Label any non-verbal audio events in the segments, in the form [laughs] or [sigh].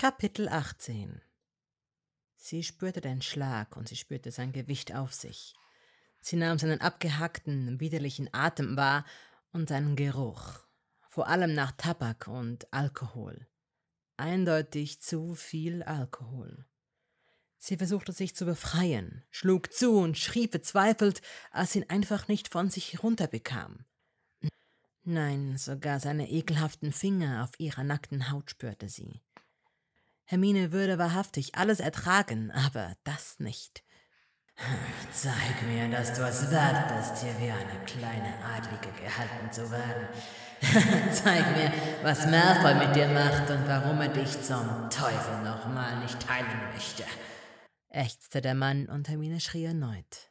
Kapitel 18 Sie spürte den Schlag und sie spürte sein Gewicht auf sich. Sie nahm seinen abgehackten, widerlichen Atem wahr und seinen Geruch, vor allem nach Tabak und Alkohol. Eindeutig zu viel Alkohol. Sie versuchte sich zu befreien, schlug zu und schrie verzweifelt, als ihn einfach nicht von sich herunterbekam. Nein, sogar seine ekelhaften Finger auf ihrer nackten Haut spürte sie. Hermine würde wahrhaftig alles ertragen, aber das nicht. Hm, zeig mir, dass du es wert bist, hier wie eine kleine Adlige gehalten zu werden. [laughs] Zeig mir, was Malfoy mit dir macht und warum er dich zum Teufel nochmal nicht heilen möchte. Ächzte der Mann und Hermine schrie erneut.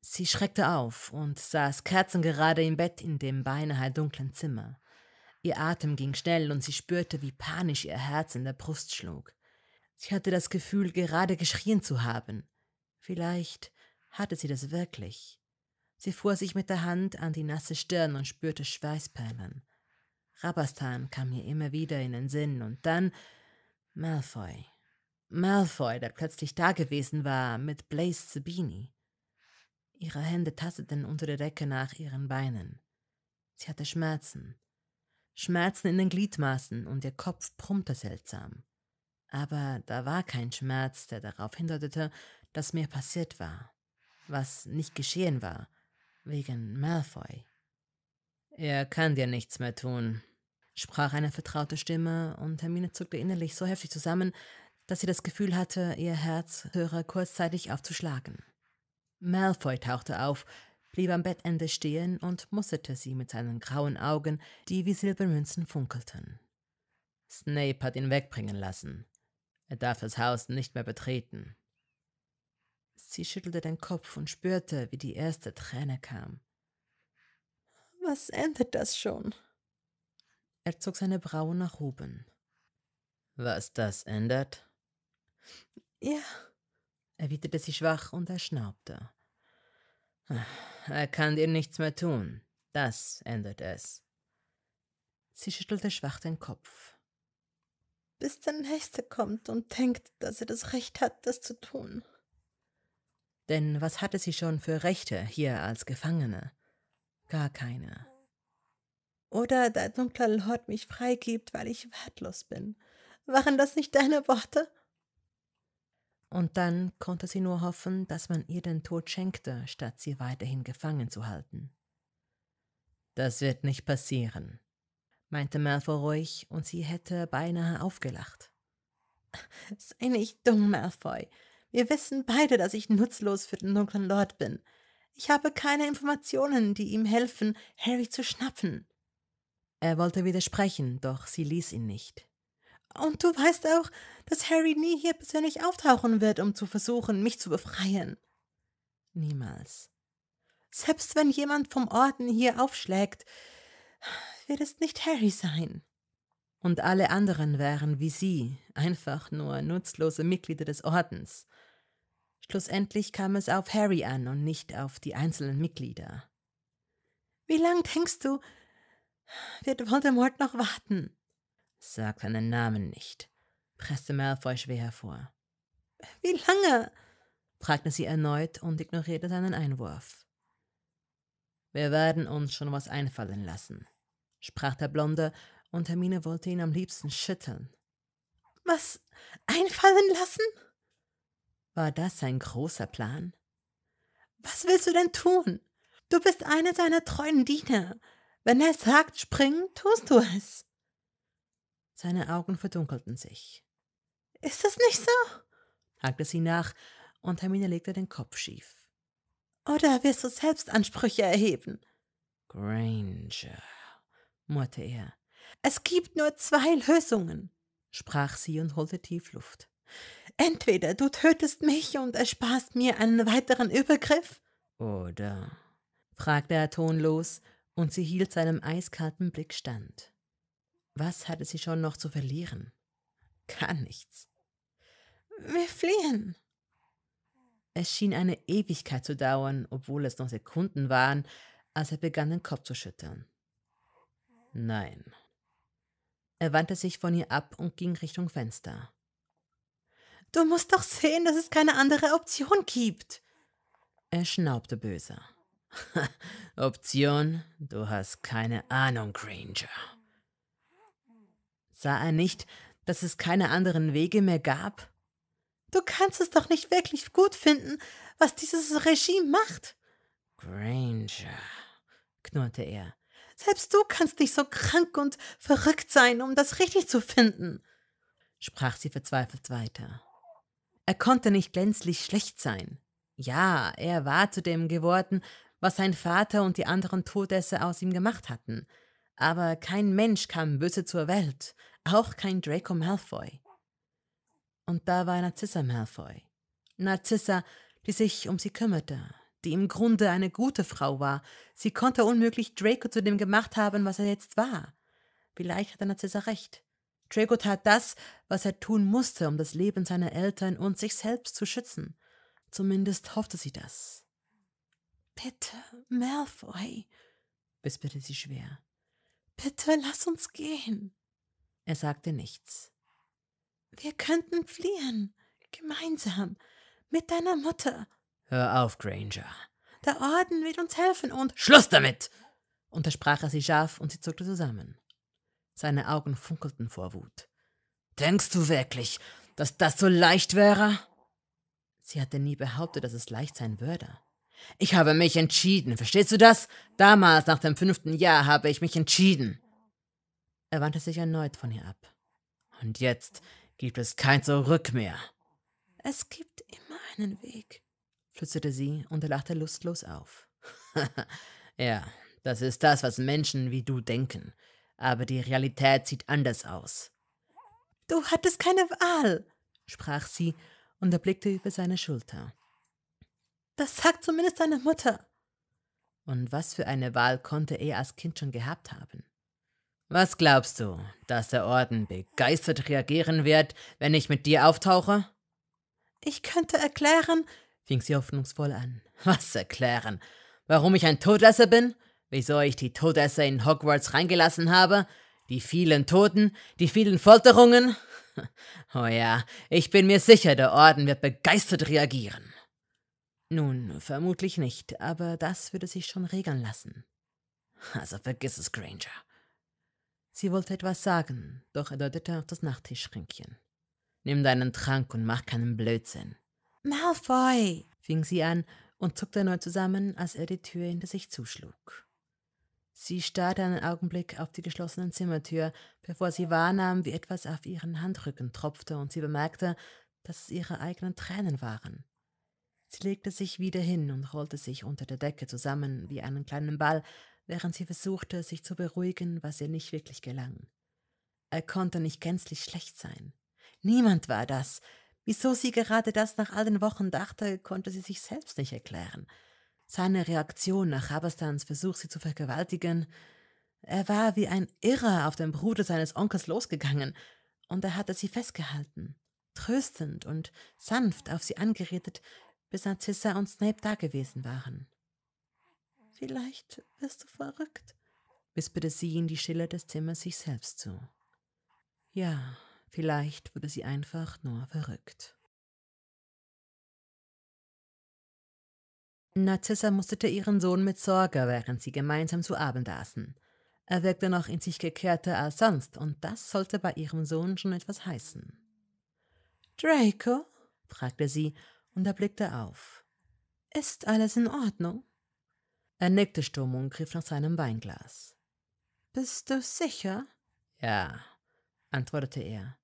Sie schreckte auf und saß kerzengerade im Bett in dem beinahe dunklen Zimmer. Ihr Atem ging schnell und sie spürte, wie panisch ihr Herz in der Brust schlug. Sie hatte das Gefühl, gerade geschrien zu haben. Vielleicht hatte sie das wirklich. Sie fuhr sich mit der Hand an die nasse Stirn und spürte Schweißperlen. Rabastan kam ihr immer wieder in den Sinn und dann Malfoy. Malfoy, der plötzlich dagewesen war, mit Blaze Sabini. Ihre Hände tasteten unter der Decke nach ihren Beinen. Sie hatte Schmerzen. Schmerzen in den Gliedmaßen und ihr Kopf brummte seltsam. Aber da war kein Schmerz, der darauf hindeutete, dass mir passiert war, was nicht geschehen war, wegen Malfoy. Er kann dir nichts mehr tun, sprach eine vertraute Stimme, und Hermine zuckte innerlich so heftig zusammen, dass sie das Gefühl hatte, ihr Herz höre kurzzeitig aufzuschlagen. Malfoy tauchte auf, blieb am Bettende stehen und musterte sie mit seinen grauen Augen, die wie Silbermünzen funkelten. Snape hat ihn wegbringen lassen. Er darf das Haus nicht mehr betreten. Sie schüttelte den Kopf und spürte, wie die erste Träne kam. Was endet das schon? Er zog seine Brauen nach oben. Was das ändert? Ja, erwiderte sie schwach und er schnaubte. Er kann dir nichts mehr tun. Das ändert es. Sie schüttelte schwach den Kopf. Bis der Nächste kommt und denkt, dass er das Recht hat, das zu tun. Denn was hatte sie schon für Rechte hier als Gefangene? Gar keine. Oder der dunkle Lord mich freigibt, weil ich wertlos bin. Waren das nicht deine Worte? und dann konnte sie nur hoffen, dass man ihr den Tod schenkte, statt sie weiterhin gefangen zu halten. Das wird nicht passieren, meinte Malfoy ruhig, und sie hätte beinahe aufgelacht. [laughs] Sei nicht dumm, Malfoy. Wir wissen beide, dass ich nutzlos für den dunklen Lord bin. Ich habe keine Informationen, die ihm helfen, Harry zu schnappen. Er wollte widersprechen, doch sie ließ ihn nicht. Und du weißt auch, dass Harry nie hier persönlich auftauchen wird, um zu versuchen, mich zu befreien. Niemals. Selbst wenn jemand vom Orden hier aufschlägt, wird es nicht Harry sein. Und alle anderen wären wie sie, einfach nur nutzlose Mitglieder des Ordens. Schlussendlich kam es auf Harry an und nicht auf die einzelnen Mitglieder. Wie lang denkst du, wird Voldemort noch warten? Sag seinen Namen nicht, presste Malfoy schwer hervor. Wie lange? fragte sie erneut und ignorierte seinen Einwurf. Wir werden uns schon was einfallen lassen, sprach der Blonde, und Hermine wollte ihn am liebsten schütteln. Was einfallen lassen? War das sein großer Plan? Was willst du denn tun? Du bist einer seiner treuen Diener. Wenn er sagt, spring, tust du es. Seine Augen verdunkelten sich. Ist das nicht so? hakte sie nach, und Hermine legte den Kopf schief. Oder wirst du selbst Ansprüche erheben? Granger, murrte er. Es gibt nur zwei Lösungen, sprach sie und holte tief Luft. Entweder du tötest mich und ersparst mir einen weiteren Übergriff, oder? fragte er tonlos, und sie hielt seinem eiskalten Blick stand. Was hatte sie schon noch zu verlieren? Gar nichts. Wir fliehen. Es schien eine Ewigkeit zu dauern, obwohl es noch Sekunden waren, als er begann, den Kopf zu schütteln. Nein. Er wandte sich von ihr ab und ging Richtung Fenster. Du musst doch sehen, dass es keine andere Option gibt. Er schnaubte böse. [laughs] Option? Du hast keine Ahnung, Granger. Sah er nicht, dass es keine anderen Wege mehr gab? Du kannst es doch nicht wirklich gut finden, was dieses Regime macht. Granger, knurrte er. Selbst du kannst nicht so krank und verrückt sein, um das richtig zu finden, sprach sie verzweifelt weiter. Er konnte nicht glänzlich schlecht sein. Ja, er war zu dem geworden, was sein Vater und die anderen Todesse aus ihm gemacht hatten aber kein Mensch kam böse zur Welt, auch kein Draco Malfoy. Und da war Narzissa Malfoy. Narzissa, die sich um sie kümmerte, die im Grunde eine gute Frau war. Sie konnte unmöglich Draco zu dem gemacht haben, was er jetzt war. Vielleicht hatte Narzissa recht. Draco tat das, was er tun musste, um das Leben seiner Eltern und sich selbst zu schützen. Zumindest hoffte sie das. Bitte, Malfoy, wisperte sie schwer. Bitte lass uns gehen. Er sagte nichts. Wir könnten fliehen. Gemeinsam. Mit deiner Mutter. Hör auf, Granger. Der Orden wird uns helfen und. Schluss damit! untersprach er sie scharf und sie zuckte zusammen. Seine Augen funkelten vor Wut. Denkst du wirklich, dass das so leicht wäre? Sie hatte nie behauptet, dass es leicht sein würde. Ich habe mich entschieden, verstehst du das? Damals, nach dem fünften Jahr, habe ich mich entschieden. Er wandte sich erneut von ihr ab. Und jetzt gibt es kein Zurück mehr. Es gibt immer einen Weg, flüsterte sie und er lachte lustlos auf. [laughs] ja, das ist das, was Menschen wie du denken. Aber die Realität sieht anders aus. Du hattest keine Wahl, sprach sie und erblickte über seine Schulter. Das sagt zumindest deine Mutter. Und was für eine Wahl konnte er als Kind schon gehabt haben? Was glaubst du, dass der Orden begeistert reagieren wird, wenn ich mit dir auftauche? Ich könnte erklären, fing sie hoffnungsvoll an. Was erklären? Warum ich ein Todesser bin? Wieso ich die Todesser in Hogwarts reingelassen habe? Die vielen Toten? Die vielen Folterungen? [laughs] Oh ja, ich bin mir sicher, der Orden wird begeistert reagieren. Nun, vermutlich nicht, aber das würde sich schon regeln lassen. Also vergiss es, Granger. Sie wollte etwas sagen, doch er deutete auf das Nachttischschränkchen. Nimm deinen Trank und mach keinen Blödsinn. Malfoy! fing sie an und zuckte erneut zusammen, als er die Tür hinter sich zuschlug. Sie starrte einen Augenblick auf die geschlossene Zimmertür, bevor sie wahrnahm, wie etwas auf ihren Handrücken tropfte und sie bemerkte, dass es ihre eigenen Tränen waren. Sie legte sich wieder hin und rollte sich unter der Decke zusammen wie einen kleinen Ball, während sie versuchte, sich zu beruhigen, was ihr nicht wirklich gelang. Er konnte nicht gänzlich schlecht sein. Niemand war das. Wieso sie gerade das nach all den Wochen dachte, konnte sie sich selbst nicht erklären. Seine Reaktion nach Haberstans Versuch, sie zu vergewaltigen, er war wie ein Irrer auf den Bruder seines Onkels losgegangen, und er hatte sie festgehalten. Tröstend und sanft auf sie angeredet, bis Narzissa und Snape dagewesen waren. Vielleicht wirst du verrückt, wisperte sie in die Stille des Zimmers sich selbst zu. Ja, vielleicht wurde sie einfach nur verrückt. Narzissa musterte ihren Sohn mit Sorge, während sie gemeinsam zu Abend aßen. Er wirkte noch in sich gekehrter als sonst, und das sollte bei ihrem Sohn schon etwas heißen. Draco? fragte sie und er blickte auf. Ist alles in Ordnung? Er nickte stumm und griff nach seinem Weinglas. Bist du sicher? Ja, antwortete er.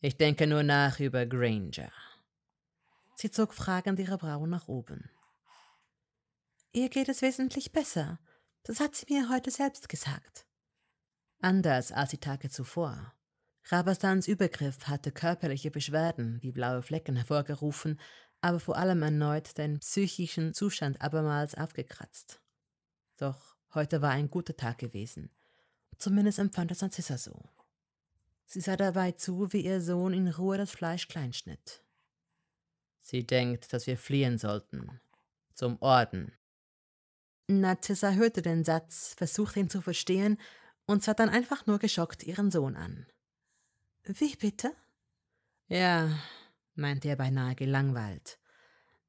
Ich denke nur nach über Granger. Sie zog fragend ihre Brauen nach oben. Ihr geht es wesentlich besser. Das hat sie mir heute selbst gesagt. Anders als die Tage zuvor. Rabastans Übergriff hatte körperliche Beschwerden wie blaue Flecken hervorgerufen, aber vor allem erneut den psychischen Zustand abermals aufgekratzt. Doch heute war ein guter Tag gewesen. Zumindest empfand das Narzissa so. Sie sah dabei zu, wie ihr Sohn in Ruhe das Fleisch kleinschnitt. Sie denkt, dass wir fliehen sollten. Zum Orden. Narzissa hörte den Satz, versuchte ihn zu verstehen und sah dann einfach nur geschockt ihren Sohn an. Wie bitte? Ja, meinte er beinahe gelangweilt.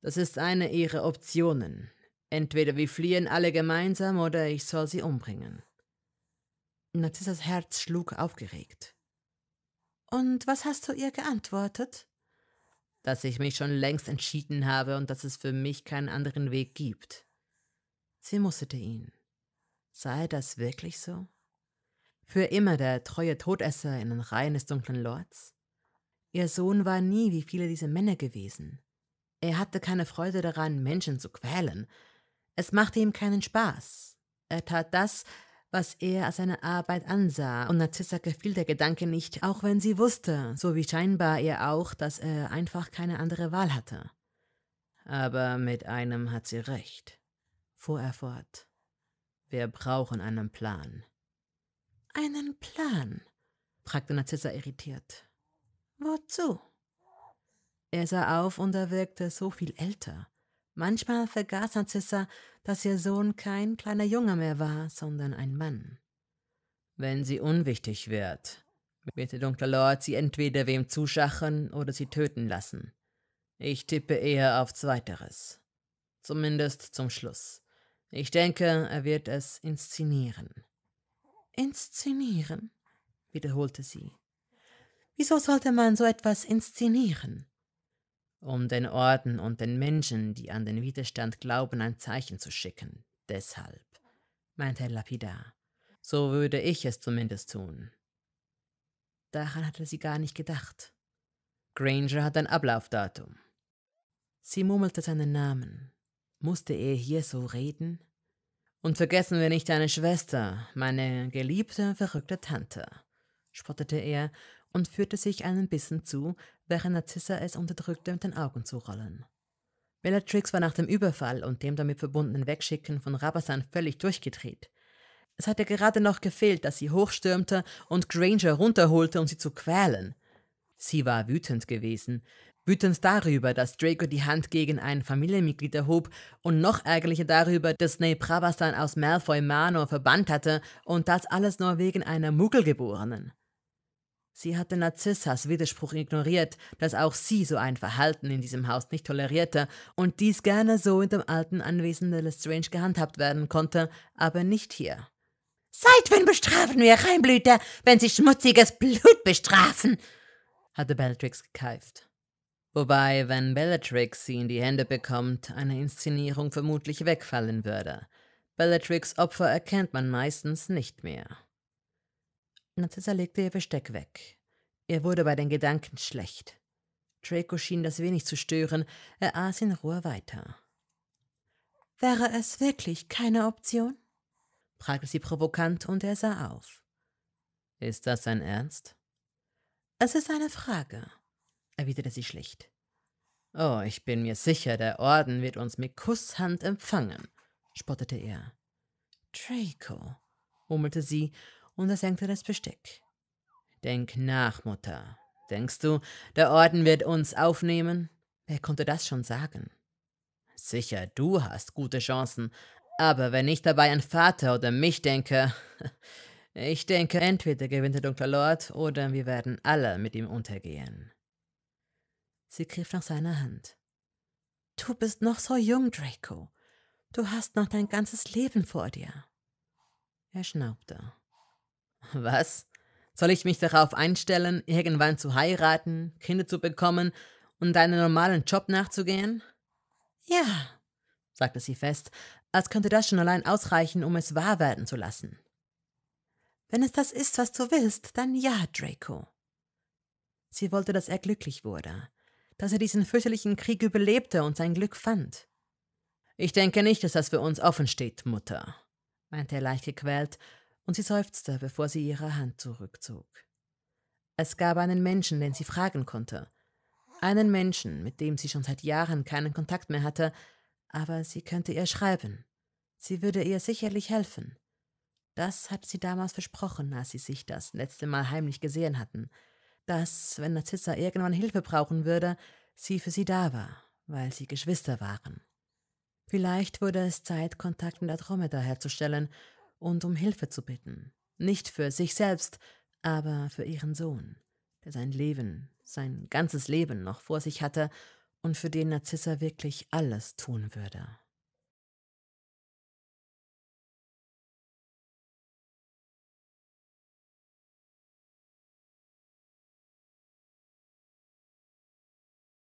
Das ist eine ihrer Optionen. Entweder wir fliehen alle gemeinsam oder ich soll sie umbringen. Narzissas Herz schlug aufgeregt. Und was hast du ihr geantwortet? Dass ich mich schon längst entschieden habe und dass es für mich keinen anderen Weg gibt. Sie musterte ihn. Sei das wirklich so? Für immer der treue Todesser in den Reihen des dunklen Lords? Ihr Sohn war nie wie viele dieser Männer gewesen. Er hatte keine Freude daran, Menschen zu quälen. Es machte ihm keinen Spaß. Er tat das, was er als seine Arbeit ansah, und Narzissa gefiel der Gedanke nicht, auch wenn sie wusste, so wie scheinbar ihr auch, dass er einfach keine andere Wahl hatte. Aber mit einem hat sie recht, fuhr er fort. Wir brauchen einen Plan. Einen Plan? fragte Narzissa irritiert. Wozu? Er sah auf und er wirkte so viel älter. Manchmal vergaß Narzissa, dass ihr Sohn kein kleiner Junge mehr war, sondern ein Mann. Wenn sie unwichtig wird, wird der dunkle Lord sie entweder wem zuschachen oder sie töten lassen. Ich tippe eher auf Zweiteres. Zumindest zum Schluss. Ich denke, er wird es inszenieren. Inszenieren, wiederholte sie. Wieso sollte man so etwas inszenieren? Um den Orden und den Menschen, die an den Widerstand glauben, ein Zeichen zu schicken. Deshalb, meinte Lapidar. So würde ich es zumindest tun. Daran hatte sie gar nicht gedacht. Granger hat ein Ablaufdatum. Sie murmelte seinen Namen. Musste er hier so reden? Und vergessen wir nicht deine Schwester, meine geliebte, verrückte Tante, spottete er und führte sich einen Bissen zu, während Narzissa es unterdrückte, mit den Augen zu rollen. Bellatrix war nach dem Überfall und dem damit verbundenen Wegschicken von Rabasan völlig durchgedreht. Es hatte gerade noch gefehlt, dass sie hochstürmte und Granger runterholte, um sie zu quälen. Sie war wütend gewesen, Wütend darüber, dass Draco die Hand gegen ein Familienmitglied erhob und noch ärgerlicher darüber, dass Snape Prabastan aus Malfoy Manor verbannt hatte und das alles nur wegen einer Muggelgeborenen. Sie hatte Narzissas Widerspruch ignoriert, dass auch sie so ein Verhalten in diesem Haus nicht tolerierte und dies gerne so in dem alten Anwesen der Lestrange gehandhabt werden konnte, aber nicht hier. Seit wann bestrafen wir Reinblüter, wenn sie schmutziges Blut bestrafen? hatte Bellatrix gekeift. Wobei, wenn Bellatrix sie in die Hände bekommt, eine Inszenierung vermutlich wegfallen würde. Bellatrix Opfer erkennt man meistens nicht mehr. Narcissa legte ihr Besteck weg. Er wurde bei den Gedanken schlecht. Draco schien das wenig zu stören, er aß in Ruhe weiter. Wäre es wirklich keine Option? fragte sie provokant und er sah auf. Ist das sein Ernst? Es ist eine Frage erwiderte sie schlicht. Oh, ich bin mir sicher, der Orden wird uns mit Kusshand empfangen, spottete er. Draco, murmelte sie und er senkte das Besteck. Denk nach, Mutter. Denkst du, der Orden wird uns aufnehmen? Wer konnte das schon sagen? Sicher, du hast gute Chancen, aber wenn ich dabei an Vater oder mich denke, [laughs] ich denke, entweder gewinnt der dunkle Lord oder wir werden alle mit ihm untergehen. Sie griff nach seiner Hand. Du bist noch so jung, Draco. Du hast noch dein ganzes Leben vor dir. Er schnaubte. Was? Soll ich mich darauf einstellen, irgendwann zu heiraten, Kinder zu bekommen und deinen normalen Job nachzugehen? Ja, sagte sie fest, als könnte das schon allein ausreichen, um es wahr werden zu lassen. Wenn es das ist, was du willst, dann ja, Draco. Sie wollte, dass er glücklich wurde, dass er diesen fürchterlichen Krieg überlebte und sein Glück fand. Ich denke nicht, dass das für uns offen steht, Mutter, meinte er leicht gequält, und sie seufzte, bevor sie ihre Hand zurückzog. Es gab einen Menschen, den sie fragen konnte. Einen Menschen, mit dem sie schon seit Jahren keinen Kontakt mehr hatte, aber sie könnte ihr schreiben. Sie würde ihr sicherlich helfen. Das hatte sie damals versprochen, als sie sich das letzte Mal heimlich gesehen hatten – dass, wenn Narzissa irgendwann Hilfe brauchen würde, sie für sie da war, weil sie Geschwister waren. Vielleicht wurde es Zeit, Kontakt mit Andromeda herzustellen und um Hilfe zu bitten. Nicht für sich selbst, aber für ihren Sohn, der sein Leben, sein ganzes Leben noch vor sich hatte und für den Narzissa wirklich alles tun würde.